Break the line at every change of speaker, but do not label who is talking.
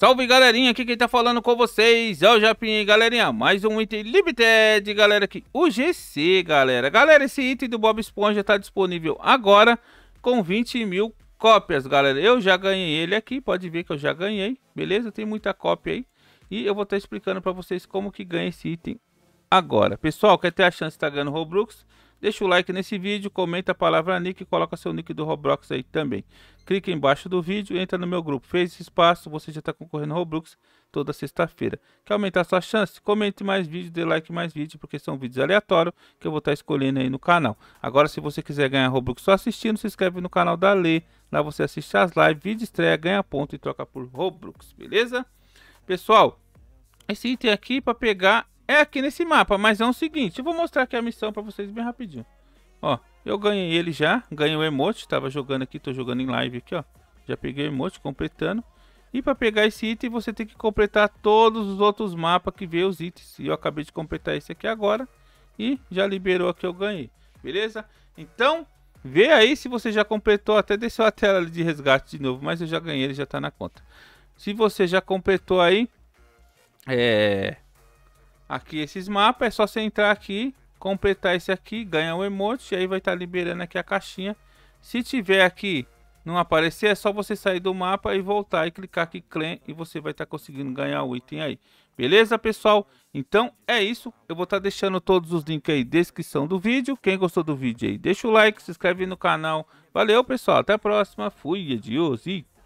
Salve galerinha, aqui quem tá falando com vocês é o Japinha, galerinha, mais um item Limited, galera, aqui, o GC, galera. Galera, esse item do Bob Esponja tá disponível agora com 20 mil cópias, galera. Eu já ganhei ele aqui, pode ver que eu já ganhei, beleza? Tem muita cópia aí e eu vou estar tá explicando pra vocês como que ganha esse item agora. Pessoal, quer ter a chance de estar tá ganhando Roblox? Deixa o like nesse vídeo, comenta a palavra nick e coloca seu nick do Roblox aí também. Clica embaixo do vídeo entra no meu grupo. Fez esse espaço, você já está concorrendo ao Roblox toda sexta-feira. Quer aumentar sua chance? Comente mais vídeos, dê like mais vídeos, porque são vídeos aleatórios que eu vou estar tá escolhendo aí no canal. Agora, se você quiser ganhar Robux só assistindo, se inscreve no canal da Lê. Lá você assiste as lives, vídeo estreia, ganha ponto e troca por Robux, beleza? Pessoal, esse item aqui para pegar é aqui nesse mapa, mas é o seguinte, eu vou mostrar aqui a missão pra vocês bem rapidinho. Ó, eu ganhei ele já, ganhei o emote, tava jogando aqui, tô jogando em live aqui, ó. Já peguei o emote, completando. E para pegar esse item, você tem que completar todos os outros mapas que vê os itens. E eu acabei de completar esse aqui agora. E já liberou aqui, eu ganhei. Beleza? Então, vê aí se você já completou. Até desceu a tela de resgate de novo, mas eu já ganhei, ele já tá na conta. Se você já completou aí, é aqui esses mapas. É só você entrar aqui, completar esse aqui, ganhar o emote. E aí vai estar tá liberando aqui a caixinha. Se tiver aqui não aparecer, é só você sair do mapa e voltar e clicar aqui clã e você vai estar tá conseguindo ganhar o item aí. Beleza, pessoal? Então é isso. Eu vou estar tá deixando todos os links aí na descrição do vídeo. Quem gostou do vídeo aí, deixa o like, se inscreve no canal. Valeu, pessoal. Até a próxima. Fui, adiós e